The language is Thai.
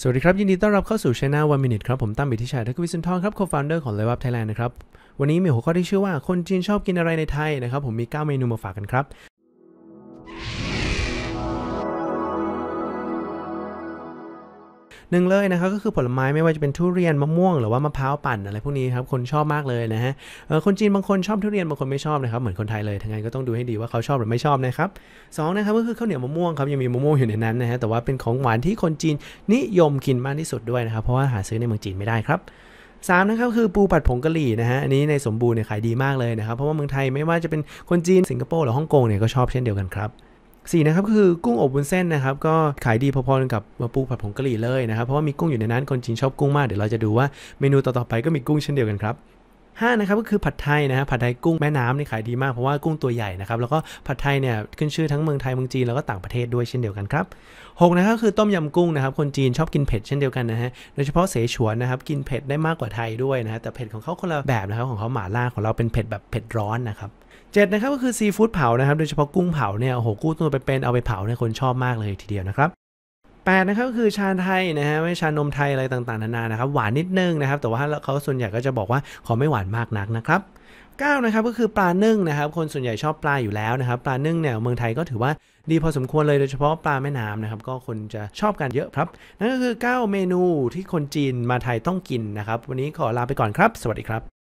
สวัสดีครับยินดีต้อนรับเข้าสู่ช่องวันมินิทครับผมตั้มบิทิชัยทักวิสุนทงครับโคฟานเดอร์ของเลวับไทยแลนด์นะครับ วันนี้มีหัวข้อที่ชื่อว่าคนจีนชอบกินอะไรในไทยนะครับ ผมมี 9 เมนูมาฝากกันครับหนึ่งเลยนะครับก็คือผลไม้ไม่ว่าจะเป็นทุเรียนมะม่วงหรือว่ามะพร้าวปั่นอะไรพวกนี้ครับคนชอบมากเลยนะฮะคนจีนบางคนชอบทุเรียนบางคนไม่ชอบนะครับเหมือนคนไทยเลยทั้งนั้นก็ต้องดูให้ดีว่าเขาชอบหรือไม่ชอบนะครับสองนะครับก็คือข้าวเหนียวมะม่วงครับยังมีมะม่วงอยู่ในนั้นนะฮะแต่ว่าเป็นของหวานที่คนจีนนิยมกินมากที่สุดด้วยนะครับเพราะว่าหาซื้อในเมืองจีนไม่ได้ครับสามนะครับคือปูผัดผงกะหรี่นะฮะอันนี้ในสมบูรณ์เนี่ยขายดีมากเลยนะครับ เพราะว่าเมืองไทยไม่ว่าจะเป็นคนจีนสิงคโปร์หรือฮ่องกงเนี่ยก็ชอบเช่นเดียวกันครับสี่นะครับ คือกุ้งอบวุ้นเส้นนะครับ ก็ขายดีพอๆกับปูผัดผงกะหรี่เลยนะครับ เพราะว่ามีกุ้งอยู่ในนั้น คนจีนชอบกุ้งมาก เดี๋ยวเราจะดูว่าเมนูต่อ ๆ ไปก็มีกุ้งเช่นเดียวกันครับ5นะครับก็คือผัดไทยนะฮะผัดไทยกุ้งแม่น้ำนี่ขายดีมากเพราะว่ากุ้งตัวใหญ่นะครับแล้วก็ผัดไทยเนี่ยขึ้นชื่อทั้งเมืองไทยเมืองจีนแล้วก็ต่างประเทศด้วยเช่นเดียวกันครับ6นะครับคือต้มยำกุ้งนะครับคนจีนชอบกินเผ็ดเช่นเดียวกันนะฮะโดยเฉพาะเสฉวนนะครับกินเผ็ดได้มากกว่าไทยด้วยนะฮะแต่เผ็ดของเขาคนละแบบนะครับของเขาหม่าล่าของเราเป็นเผ็ดแบบเผ็ดร้อนนะครับเจ็ดนะครับก็คือซีฟู้ดเผานะครับโดยเฉพาะกุ้งเผาเนี่ยโอ้โหกู้ตัวไปเป็นเอาไปเผาเนี่ยคนชอบมากเลยทีเดียวนะครับ8นะครับก็คือชาไทยนะฮะ ไม่ชานมไทยอะไรต่างๆ นานานะครับ หวานนิดนึงนะครับ แต่ว่าเขาส่วนใหญ่ก็จะบอกว่าขอไม่หวานมากนักนะครับ9นะครับก็คือปลานึ่งนะครับ คนส่วนใหญ่ชอบปลาอยู่แล้วนะครับ ปลานึ่งเนี่ยเมืองไทยก็ถือว่าดีพอสมควรเลย โดยเฉพาะปลาแม่น้ำนะครับ ก็คนจะชอบกันเยอะครับ นั่นก็คือ 9 เมนูที่คนจีนมาไทยต้องกินนะครับ วันนี้ขอลาไปก่อนครับ สวัสดีครับ